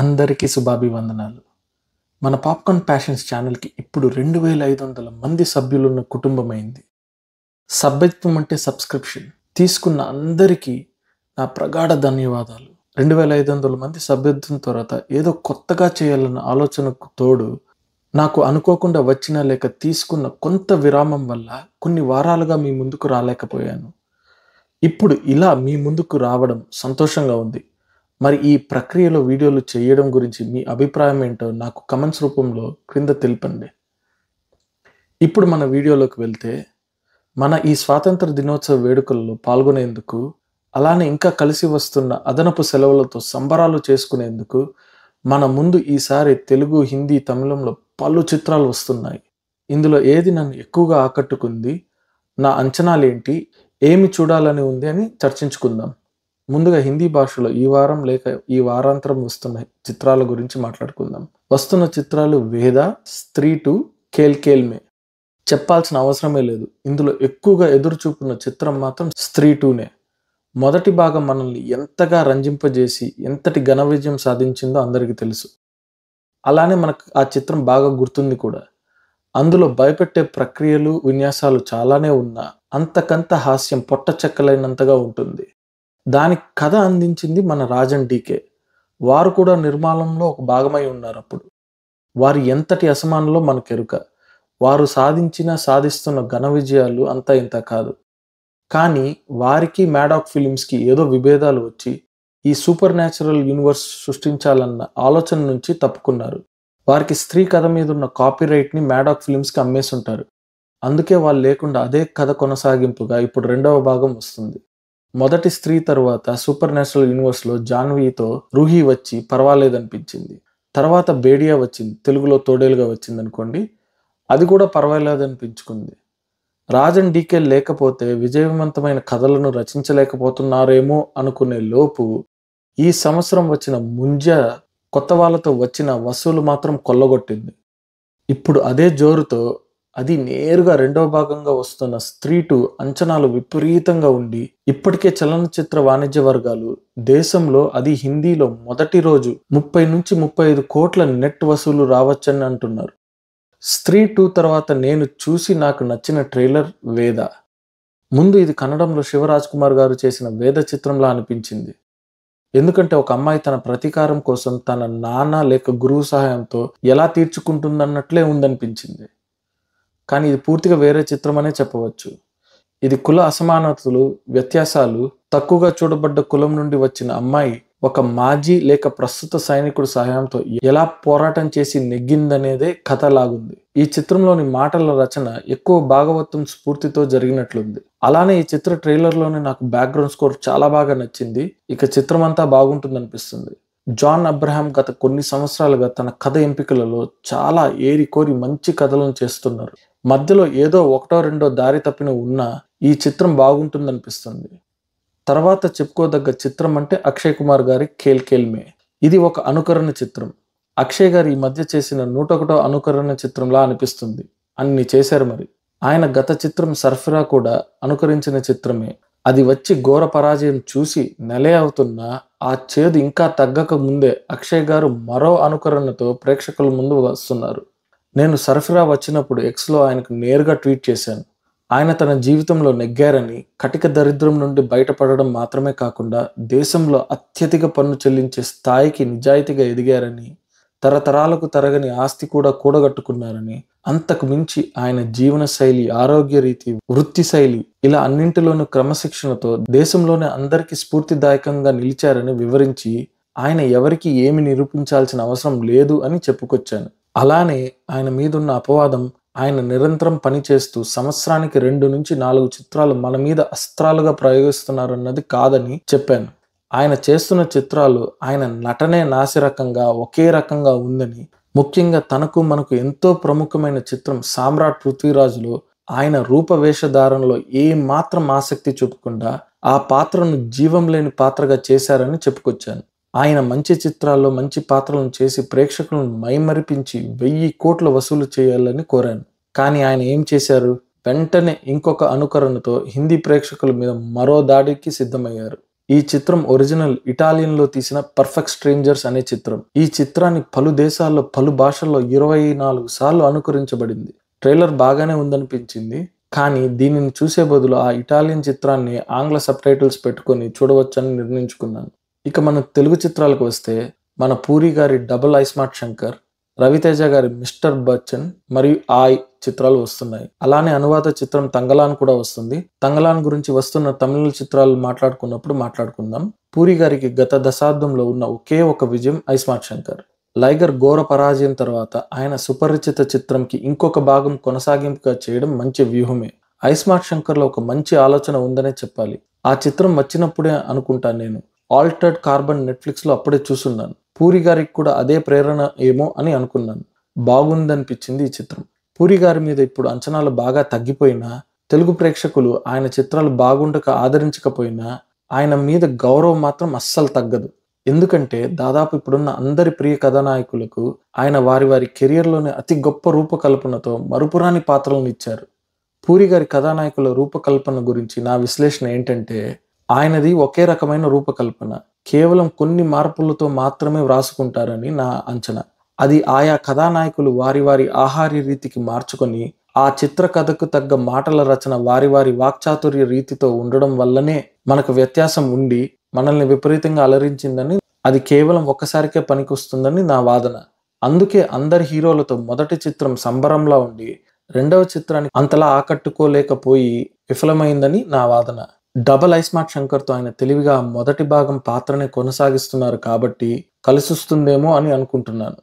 అందరికీ శుభాభివందనాలు మన పాప్కార్న్ ప్యాషన్స్ ఛానల్కి ఇప్పుడు రెండు వేల ఐదు వందల మంది సభ్యులున్న అయింది సభ్యత్వం అంటే సబ్స్క్రిప్షన్ తీసుకున్న అందరికీ నా ప్రగాఢ ధన్యవాదాలు రెండు వేల ఐదు వందల మంది సభ్యత్వం తర్వాత ఏదో కొత్తగా చేయాలన్న ఆలోచనకు తోడు నాకు అనుకోకుండా వచ్చిన లేక తీసుకున్న కొంత విరామం వల్ల కొన్ని వారాలుగా మీ ముందుకు రాలేకపోయాను ఇప్పుడు ఇలా మీ ముందుకు రావడం సంతోషంగా ఉంది మరి ఈ ప్రక్రియలో వీడియోలు చేయడం గురించి మీ అభిప్రాయం ఏంటో నాకు కమెంట్స్ రూపంలో క్రింద తెలిపండి ఇప్పుడు మన వీడియోలోకి వెళ్తే మన ఈ స్వాతంత్ర దినోత్సవ వేడుకల్లో పాల్గొనేందుకు అలానే ఇంకా కలిసి వస్తున్న అదనపు సెలవులతో సంబరాలు చేసుకునేందుకు మన ముందు ఈసారి తెలుగు హిందీ తమిళంలో పలు చిత్రాలు వస్తున్నాయి ఇందులో ఏది నన్ను ఎక్కువగా ఆకట్టుకుంది నా అంచనాలేంటి ఏమి చూడాలని ఉంది అని చర్చించుకుందాం ముందుగా హిందీ భాషలో ఈ వారం లేక ఈ వారాంతరం వస్తున్న చిత్రాల గురించి మాట్లాడుకుందాం వస్తున్న చిత్రాలు వేద స్త్రీ టు కేల్ కేల్ మే చెప్పాల్సిన అవసరమే లేదు ఇందులో ఎక్కువగా ఎదురు చూపున్న చిత్రం మాత్రం స్త్రీ టూనే మొదటి భాగం మనల్ని ఎంతగా రంజింపజేసి ఎంతటి ఘన విజయం సాధించిందో అందరికీ తెలుసు అలానే మనకు ఆ చిత్రం బాగా గుర్తుంది కూడా అందులో భయపెట్టే ప్రక్రియలు విన్యాసాలు చాలానే ఉన్నా అంతకంత హాస్యం పొట్ట చెక్కలైనంతగా ఉంటుంది దానికి కథ అందించింది మన రాజన్ డీకే వారు కూడా నిర్మాణంలో ఒక భాగమై ఉన్నారు అప్పుడు వారు ఎంతటి అసమానంలో మనకెరుక వారు సాధించిన సాధిస్తున్న ఘన విజయాలు అంత ఇంత కాదు కానీ వారికి మ్యాడాక్ ఫిలిమ్స్కి ఏదో విభేదాలు వచ్చి ఈ సూపర్ న్యాచురల్ యూనివర్స్ సృష్టించాలన్న ఆలోచన నుంచి తప్పుకున్నారు వారికి స్త్రీ కథ మీద ఉన్న కాపీరైట్ని మ్యాడాక్ ఫిలిమ్స్కి అమ్మేసుంటారు అందుకే వాళ్ళు లేకుండా అదే కథ కొనసాగింపుగా ఇప్పుడు రెండవ భాగం వస్తుంది మొదటి స్త్రీ తర్వాత సూపర్ నేషనల్ యూనివర్స్లో జాన్వీతో రూహి వచ్చి పర్వాలేదనిపించింది తర్వాత బేడియా వచ్చింది తెలుగులో తోడేలుగా వచ్చింది అనుకోండి అది కూడా పర్వాలేదనిపించుకుంది రాజన్ డీకే లేకపోతే విజయవంతమైన కథలను రచించలేకపోతున్నారేమో అనుకునే లోపు ఈ సంవత్సరం వచ్చిన ముంజ కొత్త వాళ్ళతో వచ్చిన వసూలు మాత్రం కొల్లగొట్టింది ఇప్పుడు అదే జోరుతో అది నేరుగా రెండవ భాగంగా వస్తున్న స్త్రీ టూ అంచనాలు విపరీతంగా ఉండి ఇప్పటికే చలనచిత్ర వాణిజ్య వర్గాలు దేశంలో అది హిందీలో మొదటి రోజు ముప్పై నుంచి ముప్పై ఐదు కోట్ల నెట్ వసూలు రావచ్చని అంటున్నారు స్త్రీ టూ తర్వాత నేను చూసి నాకు నచ్చిన ట్రైలర్ వేద ముందు ఇది కన్నడంలో శివరాజ్ కుమార్ గారు చేసిన వేద చిత్రంలా అనిపించింది ఎందుకంటే ఒక అమ్మాయి తన ప్రతీకారం కోసం తన నాన్న లేక గురువు సహాయంతో ఎలా తీర్చుకుంటుందన్నట్లే ఉందనిపించింది కానీ ఇది పూర్తిగా వేరే చిత్రం అనే చెప్పవచ్చు ఇది కుల అసమానతలు వ్యత్యాసాలు తక్కువగా చూడబడ్డ కులం నుండి వచ్చిన అమ్మాయి ఒక మాజీ లేక ప్రస్తుత సైనికుడు సహాయంతో ఎలా పోరాటం చేసి నెగ్గిందనేదే కథలాగుంది ఈ చిత్రంలోని మాటల రచన ఎక్కువ భాగవతం స్ఫూర్తితో జరిగినట్లుంది అలానే ఈ చిత్ర ట్రైలర్లోనే నాకు బ్యాక్గ్రౌండ్ స్కోర్ చాలా బాగా నచ్చింది ఇక చిత్రం అంతా బాగుంటుందనిపిస్తుంది జాన్ అబ్రహాం గత కొన్ని సంవత్సరాలుగా తన కథ ఎంపికలలో చాలా ఏరి కోరి మంచి కథలను చేస్తున్నారు మధ్యలో ఏదో ఒకటో రెండో దారి తప్పిన ఉన్న ఈ చిత్రం బాగుంటుందనిపిస్తుంది తర్వాత చెప్పుకోదగ్గ చిత్రం అంటే అక్షయ్ కుమార్ గారి కేల్కేల్మే ఇది ఒక అనుకరణ చిత్రం అక్షయ్ గారు ఈ మధ్య చేసిన నూటొకటో అనుకరణ చిత్రంలా అనిపిస్తుంది అన్ని చేశారు మరి ఆయన గత చిత్రం సర్ఫరా కూడా అనుకరించిన చిత్రమే అది వచ్చి ఘోర పరాజయం చూసి నెలే అవుతున్నా ఆ చేదు ఇంకా తగ్గక ముందే అక్షయ్ గారు మరో అనుకరణతో ప్రేక్షకుల ముందు వస్తున్నారు నేను సరఫరా వచ్చినప్పుడు ఎక్స్లో ఆయనకు నేరుగా ట్వీట్ చేశాను ఆయన తన జీవితంలో నెగ్గారని కటిక దరిద్రం నుండి బయటపడడం మాత్రమే కాకుండా దేశంలో అత్యధిక పన్ను చెల్లించే స్థాయికి నిజాయితీగా ఎదిగారని తరతరాలకు తరగని ఆస్తి కూడా కూడగట్టుకున్నారని అంతకు మించి ఆయన జీవన శైలి ఆరోగ్య రీతి వృత్తి శైలి ఇలా అన్నింటిలోనూ క్రమశిక్షణతో దేశంలోనే అందరికీ స్ఫూర్తిదాయకంగా నిలిచారని వివరించి ఆయన ఎవరికి ఏమి నిరూపించాల్సిన అవసరం లేదు అని చెప్పుకొచ్చాను అలానే ఆయన మీదున్న అపవాదం ఆయన నిరంతరం పనిచేస్తూ సంవత్సరానికి రెండు నుంచి నాలుగు చిత్రాలు మన మీద అస్త్రాలుగా ప్రయోగిస్తున్నారన్నది కాదని చెప్పాను ఆయన చేస్తున్న చిత్రాలు ఆయన నటనే నాసి రకంగా ఒకే రకంగా ఉందని ముఖ్యంగా తనకు మనకు ఎంతో ప్రముఖమైన చిత్రం సామ్రాట్ పృథ్వీరాజులో ఆయన రూపవేషధారణలో ఏమాత్రం ఆసక్తి చూపకుండా ఆ పాత్రను జీవం లేని పాత్రగా చేశారని చెప్పుకొచ్చాను ఆయన మంచి చిత్రాల్లో మంచి పాత్రలను చేసి ప్రేక్షకులను మైమరిపించి వెయ్యి కోట్లు వసూలు చేయాలని కోరాను కానీ ఆయన ఏం చేశారు వెంటనే ఇంకొక అనుకరణతో హిందీ ప్రేక్షకుల మీద మరో దాడికి సిద్ధమయ్యారు ఈ చిత్రం ఒరిజినల్ ఇటాలియన్లో తీసిన పర్ఫెక్ట్ స్ట్రేంజర్స్ అనే చిత్రం ఈ చిత్రాన్ని పలు దేశాల్లో పలు భాషల్లో ఇరవై నాలుగు సార్లు అనుకరించబడింది ట్రైలర్ బాగానే ఉందనిపించింది కానీ దీనిని చూసే బదులు ఆ ఇటాలియన్ చిత్రాన్ని ఆంగ్ల సబ్ టైటిల్స్ పెట్టుకొని చూడవచ్చని నిర్ణయించుకున్నాను ఇక మన తెలుగు చిత్రాలకు వస్తే మన పూరి గారి డబుల్ ఐస్మార్ట్ శంకర్ రవితేజ గారి మిస్టర్ బచ్చన్ మరియు ఆయ్ చిత్రాలు వస్తున్నాయి అలానే అనువాద చిత్రం తంగలాన్ కూడా వస్తుంది తంగలాన్ గురించి వస్తున్న తమిళ చిత్రాలు మాట్లాడుకున్నప్పుడు మాట్లాడుకుందాం పూరి గారికి గత దశాబ్దంలో ఉన్న ఒకే ఒక విజయం ఐస్మార్ట్ శంకర్ లైగర్ ఘోర పరాజయం తర్వాత ఆయన సుపరిచిత చిత్రంకి ఇంకొక భాగం కొనసాగింపుగా చేయడం మంచి వ్యూహమే ఐస్మార్ట్ శంకర్లో ఒక మంచి ఆలోచన ఉందనే చెప్పాలి ఆ చిత్రం వచ్చినప్పుడే అనుకుంటాను నేను ఆల్టర్డ్ కార్బన్ నెట్ఫ్లిక్స్లో అప్పుడే చూసున్నాను పూరి గారికి కూడా అదే ప్రేరణ ఏమో అని అనుకున్నాను బాగుందనిపించింది ఈ చిత్రం పూరి గారి మీద ఇప్పుడు అంచనాలు బాగా తగ్గిపోయినా తెలుగు ప్రేక్షకులు ఆయన చిత్రాలు బాగుండక ఆదరించకపోయినా ఆయన మీద గౌరవం మాత్రం అస్సలు తగ్గదు ఎందుకంటే దాదాపు ఇప్పుడున్న అందరి ప్రియ కథానాయకులకు ఆయన వారి వారి కెరియర్లోని అతి గొప్ప రూపకల్పనతో మరుపురాని పాత్రలను ఇచ్చారు పూరి గారి కథానాయకుల రూపకల్పన గురించి నా విశ్లేషణ ఏంటంటే ఆయనది ఒకే రకమైన రూపకల్పన కేవలం కొన్ని మార్పులతో మాత్రమే వ్రాసుకుంటారని నా అంచనా అది ఆయా కథానాయకులు వారి వారి ఆహార్య రీతికి మార్చుకొని ఆ చిత్రకథకు తగ్గ మాటల రచన వారి వారి వాక్చాతుర్య రీతితో ఉండడం వల్లనే మనకు వ్యత్యాసం ఉండి మనల్ని విపరీతంగా అలరించిందని అది కేవలం ఒక్కసారికే పనికొస్తుందని నా వాదన అందుకే అందరి హీరోలతో మొదటి చిత్రం సంబరంలా ఉండి రెండవ చిత్రాన్ని అంతలా ఆకట్టుకోలేకపోయి విఫలమైందని నా వాదన డబల్ ఐస్మార్ట్ శంకర్తో ఆయన తెలివిగా మొదటి భాగం పాత్రనే కొనసాగిస్తున్నారు కాబట్టి కలిసిస్తుందేమో అని అనుకుంటున్నాను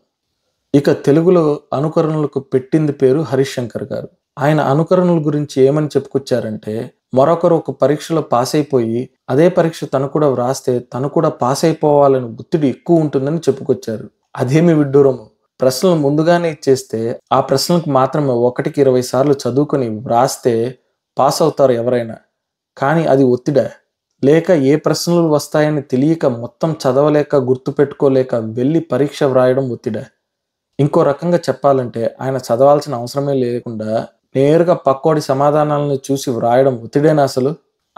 ఇక తెలుగులో అనుకరణలకు పెట్టింది పేరు హరీష్ శంకర్ గారు ఆయన అనుకరణల గురించి ఏమని చెప్పుకొచ్చారంటే మరొకరు ఒక పరీక్షలో పాస్ అయిపోయి అదే పరీక్ష తను కూడా వ్రాస్తే తను కూడా పాస్ అయిపోవాలని ఒత్తిడి ఎక్కువ ఉంటుందని చెప్పుకొచ్చారు అదేమి విడ్డూరము ప్రశ్నలు ముందుగానే ఇచ్చేస్తే ఆ ప్రశ్నలకు మాత్రమే ఒకటికి ఇరవై సార్లు చదువుకొని వ్రాస్తే పాస్ అవుతారు ఎవరైనా కానీ అది ఒత్తిడ లేక ఏ ప్రశ్నలు వస్తాయని తెలియక మొత్తం చదవలేక గుర్తుపెట్టుకోలేక వెళ్ళి పరీక్ష వ్రాయడం ఒత్తిడ ఇంకో రకంగా చెప్పాలంటే ఆయన చదవాల్సిన అవసరమే లేకుండా నేరుగా పక్కోడి సమాధానాలను చూసి వ్రాయడం ఒత్తిడేనా అసలు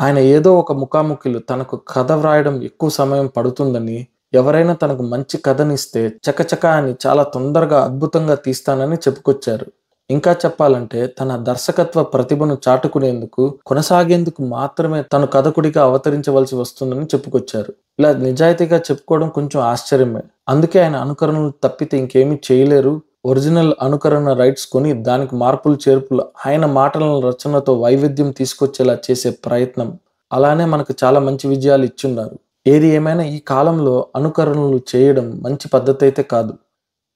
ఆయన ఏదో ఒక ముఖాముఖిలు తనకు కథ వ్రాయడం ఎక్కువ సమయం పడుతుందని ఎవరైనా తనకు మంచి కథనిస్తే చకచకా అని చాలా తొందరగా అద్భుతంగా తీస్తానని చెప్పుకొచ్చారు ఇంకా చెప్పాలంటే తన దర్శకత్వ ప్రతిభను చాటుకునేందుకు కొనసాగేందుకు మాత్రమే తను కథకుడిగా అవతరించవలసి వస్తుందని చెప్పుకొచ్చారు ఇలా నిజాయితీగా చెప్పుకోవడం కొంచెం ఆశ్చర్యమే అందుకే ఆయన అనుకరణలు తప్పితే ఇంకేమీ చేయలేరు ఒరిజినల్ అనుకరణ రైట్స్ కొని దానికి మార్పులు చేర్పులు ఆయన మాటల రచనతో వైవిధ్యం తీసుకొచ్చేలా చేసే ప్రయత్నం అలానే మనకు చాలా మంచి విజయాలు ఇచ్చున్నారు ఏది ఏమైనా ఈ కాలంలో అనుకరణలు చేయడం మంచి పద్ధతి అయితే కాదు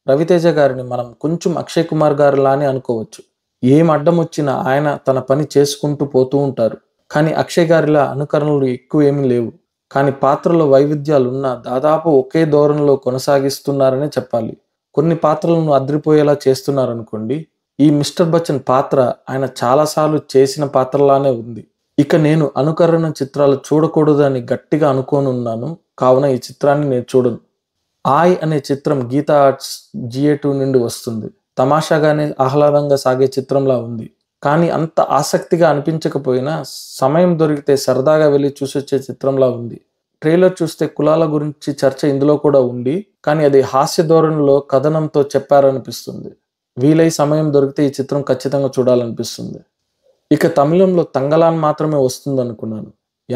రవితేజ గారిని మనం కొంచెం అక్షయ్ కుమార్ గారు లానే అనుకోవచ్చు ఏం అడ్డం వచ్చినా ఆయన తన పని చేసుకుంటూ పోతూ ఉంటారు కానీ అక్షయ్ గారిలా అనుకరణలు ఎక్కువ ఏమీ లేవు కానీ పాత్రలో వైవిధ్యాలు ఉన్న దాదాపు ఒకే ధోరణిలో కొనసాగిస్తున్నారనే చెప్పాలి కొన్ని పాత్రలను అదిరిపోయేలా చేస్తున్నారనుకోండి ఈ మిస్టర్ బచ్చన్ పాత్ర ఆయన చాలాసార్లు చేసిన పాత్రలానే ఉంది ఇక నేను అనుకరణ చిత్రాలు చూడకూడదని గట్టిగా అనుకోనున్నాను కావున ఈ చిత్రాన్ని నేను చూడను ఆయ్ అనే చిత్రం గీతా ఆర్ట్స్ జిఏ టూ నుండి వస్తుంది తమాషాగానే ఆహ్లాదంగా సాగే చిత్రంలా ఉంది కానీ అంత ఆసక్తిగా అనిపించకపోయినా సమయం దొరికితే సరదాగా వెళ్ళి చూసొచ్చే చిత్రంలా ఉంది ట్రైలర్ చూస్తే కులాల గురించి చర్చ ఇందులో కూడా ఉంది కానీ అది హాస్య ధోరణిలో కథనంతో చెప్పారనిపిస్తుంది వీలై సమయం దొరికితే ఈ చిత్రం ఖచ్చితంగా చూడాలనిపిస్తుంది ఇక తమిళంలో తంగలాన్ మాత్రమే వస్తుంది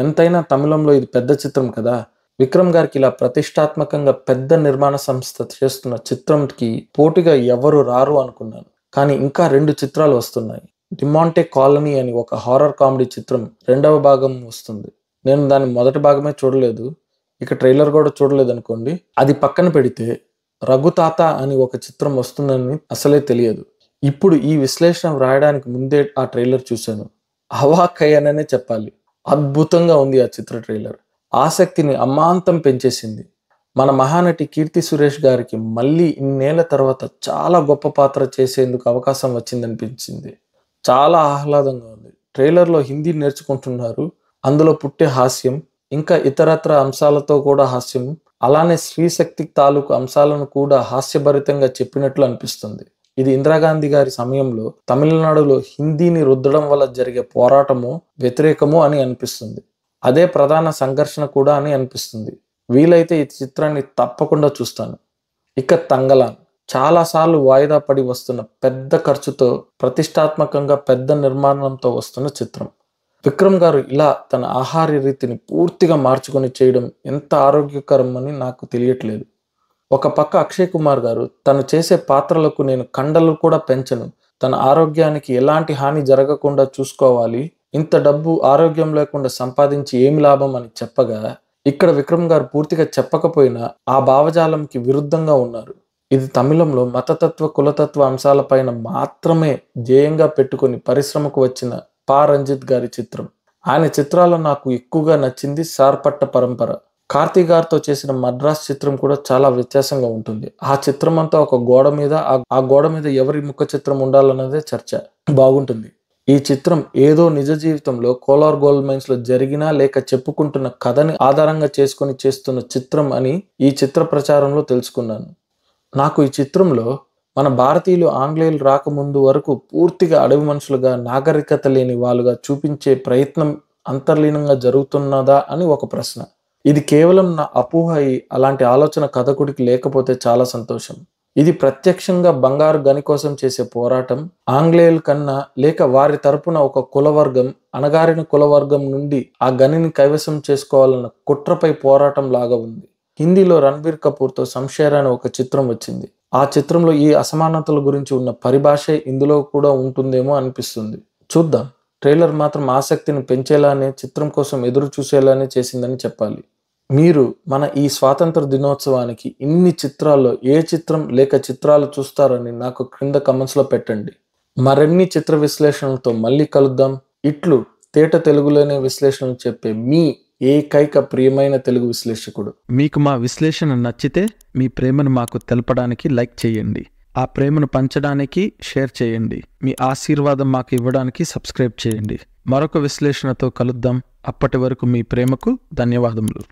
ఎంతైనా తమిళంలో ఇది పెద్ద చిత్రం కదా విక్రమ్ గారికి ఇలా ప్రతిష్టాత్మకంగా పెద్ద నిర్మాణ సంస్థ చేస్తున్న చిత్రంకి పోటీగా ఎవరు రారు అనుకున్నాను కానీ ఇంకా రెండు చిత్రాలు వస్తున్నాయి డిమాంటే కాలనీ అని ఒక హారర్ కామెడీ చిత్రం రెండవ భాగం వస్తుంది నేను దాని మొదటి భాగమే చూడలేదు ఇక ట్రైలర్ కూడా చూడలేదు అనుకోండి అది పక్కన పెడితే రఘుతాత అని ఒక చిత్రం వస్తుందని అసలే తెలియదు ఇప్పుడు ఈ విశ్లేషణ వ్రాయడానికి ముందే ఆ ట్రైలర్ చూశాను అవాక్కయ్యాననే చెప్పాలి అద్భుతంగా ఉంది ఆ చిత్ర ట్రైలర్ ఆసక్తిని అమాంతం పెంచేసింది మన మహానటి కీర్తి సురేష్ గారికి మళ్ళీ ఇన్నేళ్ల తర్వాత చాలా గొప్ప పాత్ర చేసేందుకు అవకాశం వచ్చిందనిపించింది చాలా ఆహ్లాదంగా ఉంది ట్రైలర్లో హిందీ నేర్చుకుంటున్నారు అందులో పుట్టే హాస్యం ఇంకా ఇతరత్ర అంశాలతో కూడా హాస్యం అలానే స్త్రీశక్తి తాలూకు అంశాలను కూడా హాస్యభరితంగా చెప్పినట్లు అనిపిస్తుంది ఇది ఇందిరాగాంధీ గారి సమయంలో తమిళనాడులో హిందీని రుద్దడం వల్ల జరిగే పోరాటమో వ్యతిరేకమో అని అనిపిస్తుంది అదే ప్రధాన సంఘర్షణ కూడా అని అనిపిస్తుంది వీలైతే ఈ చిత్రాన్ని తప్పకుండా చూస్తాను ఇక తంగలాన్ చాలాసార్లు వాయిదా పడి వస్తున్న పెద్ద ఖర్చుతో ప్రతిష్టాత్మకంగా పెద్ద నిర్మాణంతో వస్తున్న చిత్రం విక్రమ్ గారు ఇలా తన ఆహార రీతిని పూర్తిగా మార్చుకొని చేయడం ఎంత ఆరోగ్యకరం అని నాకు తెలియట్లేదు ఒక పక్క అక్షయ్ కుమార్ గారు తను చేసే పాత్రలకు నేను కండలు కూడా పెంచను తన ఆరోగ్యానికి ఎలాంటి హాని జరగకుండా చూసుకోవాలి ఇంత డబ్బు ఆరోగ్యం లేకుండా సంపాదించి ఏం లాభం అని చెప్పగా ఇక్కడ విక్రమ్ గారు పూర్తిగా చెప్పకపోయినా ఆ భావజాలంకి విరుద్ధంగా ఉన్నారు ఇది తమిళంలో మతతత్వ కులతత్వ అంశాలపైన మాత్రమే ధ్యేయంగా పెట్టుకుని పరిశ్రమకు వచ్చిన పా రంజిత్ గారి చిత్రం ఆయన చిత్రాలు నాకు ఎక్కువగా నచ్చింది సార్పట్ట పరంపర కార్తీక్ గారితో చేసిన మద్రాస్ చిత్రం కూడా చాలా వ్యత్యాసంగా ఉంటుంది ఆ చిత్రం అంతా ఒక గోడ మీద ఆ గోడ మీద ఎవరి ముఖ చిత్రం ఉండాలన్నదే చర్చ బాగుంటుంది ఈ చిత్రం ఏదో నిజ జీవితంలో కోలార్ గోల్డ్ మైన్స్ లో జరిగినా లేక చెప్పుకుంటున్న కథని ఆధారంగా చేసుకుని చేస్తున్న చిత్రం అని ఈ చిత్ర ప్రచారంలో తెలుసుకున్నాను నాకు ఈ చిత్రంలో మన భారతీయులు ఆంగ్లేయులు రాకముందు వరకు పూర్తిగా అడవి మనుషులుగా నాగరికత లేని వాళ్ళుగా చూపించే ప్రయత్నం అంతర్లీనంగా జరుగుతున్నదా అని ఒక ప్రశ్న ఇది కేవలం నా అపోహ అలాంటి ఆలోచన కథకుడికి లేకపోతే చాలా సంతోషం ఇది ప్రత్యక్షంగా బంగారు గని కోసం చేసే పోరాటం ఆంగ్లేయుల కన్నా లేక వారి తరపున ఒక కులవర్గం అణగారిన కులవర్గం నుండి ఆ గనిని కైవసం చేసుకోవాలన్న కుట్రపై పోరాటం లాగా ఉంది హిందీలో రణబీర్ కపూర్తో సంషేర్ అనే ఒక చిత్రం వచ్చింది ఆ చిత్రంలో ఈ అసమానతల గురించి ఉన్న పరిభాషే ఇందులో కూడా ఉంటుందేమో అనిపిస్తుంది చూద్దాం ట్రైలర్ మాత్రం ఆసక్తిని పెంచేలానే చిత్రం కోసం ఎదురు చూసేలానే చేసిందని చెప్పాలి మీరు మన ఈ స్వాతంత్ర దినోత్సవానికి ఇన్ని చిత్రాల్లో ఏ చిత్రం లేక చిత్రాలు చూస్తారని నాకు క్రింద కమెంట్స్లో పెట్టండి మరిన్ని చిత్ర విశ్లేషణలతో మళ్ళీ కలుద్దాం ఇట్లు తేట తెలుగులోనే విశ్లేషణలు చెప్పే మీ ఏకైక ప్రియమైన తెలుగు విశ్లేషకుడు మీకు మా విశ్లేషణ నచ్చితే మీ ప్రేమను మాకు తెలపడానికి లైక్ చేయండి ఆ ప్రేమను పంచడానికి షేర్ చేయండి మీ ఆశీర్వాదం మాకు ఇవ్వడానికి సబ్స్క్రైబ్ చేయండి మరొక విశ్లేషణతో కలుద్దాం అప్పటి వరకు మీ ప్రేమకు ధన్యవాదములు